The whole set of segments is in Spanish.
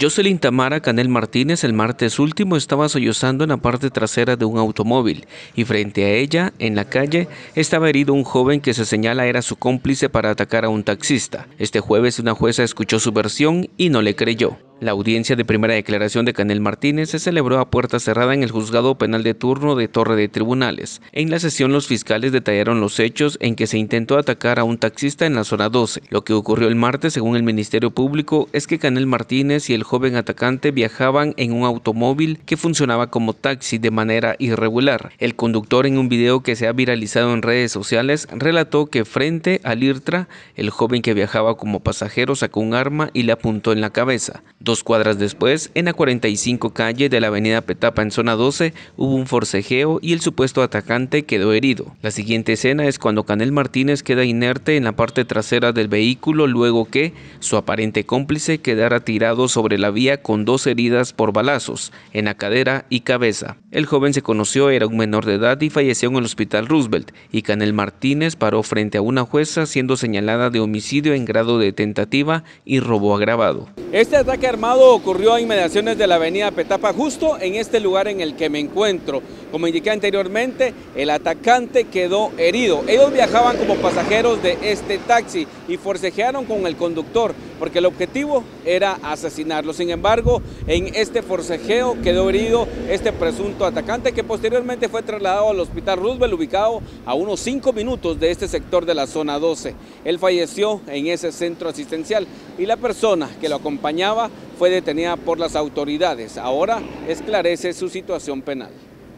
Jocelyn Tamara Canel Martínez el martes último estaba sollozando en la parte trasera de un automóvil y frente a ella, en la calle, estaba herido un joven que se señala era su cómplice para atacar a un taxista. Este jueves una jueza escuchó su versión y no le creyó. La audiencia de primera declaración de Canel Martínez se celebró a puerta cerrada en el juzgado penal de turno de Torre de Tribunales. En la sesión los fiscales detallaron los hechos en que se intentó atacar a un taxista en la zona 12. Lo que ocurrió el martes, según el Ministerio Público, es que Canel Martínez y el joven atacante viajaban en un automóvil que funcionaba como taxi de manera irregular. El conductor en un video que se ha viralizado en redes sociales relató que frente al IRTRA, el joven que viajaba como pasajero sacó un arma y le apuntó en la cabeza. Dos cuadras después, en la 45 calle de la avenida Petapa en zona 12, hubo un forcejeo y el supuesto atacante quedó herido. La siguiente escena es cuando Canel Martínez queda inerte en la parte trasera del vehículo luego que su aparente cómplice quedara tirado sobre la vía con dos heridas por balazos en la cadera y cabeza. El joven se conoció, era un menor de edad y falleció en el hospital Roosevelt y Canel Martínez paró frente a una jueza siendo señalada de homicidio en grado de tentativa y robo agravado. Este ataque ocurrió a inmediaciones de la avenida Petapa, justo en este lugar en el que me encuentro. Como indiqué anteriormente, el atacante quedó herido. Ellos viajaban como pasajeros de este taxi y forcejearon con el conductor, porque el objetivo era asesinarlo. Sin embargo, en este forcejeo quedó herido este presunto atacante que posteriormente fue trasladado al Hospital Roosevelt, ubicado a unos cinco minutos de este sector de la zona 12. Él falleció en ese centro asistencial y la persona que lo acompañaba fue detenida por las autoridades. Ahora esclarece su situación penal.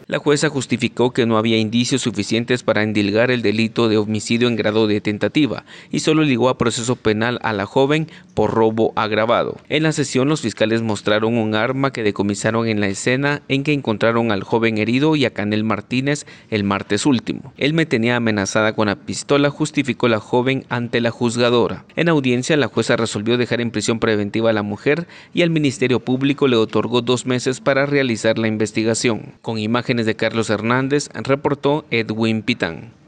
La jueza justificó que no había indicios suficientes para endilgar el delito de homicidio en grado de tentativa y solo ligó a proceso penal a la joven por robo agravado. En la sesión los fiscales mostraron un arma que decomisaron en la escena en que encontraron al joven herido y a Canel Martínez el martes último. Él me tenía amenazada con la pistola, justificó la joven ante la juzgadora. En audiencia la jueza resolvió dejar en prisión preventiva a la mujer y al Ministerio Público le otorgó dos meses para realizar la investigación. Con imágenes de Carlos Hernández, reportó Edwin Pitán.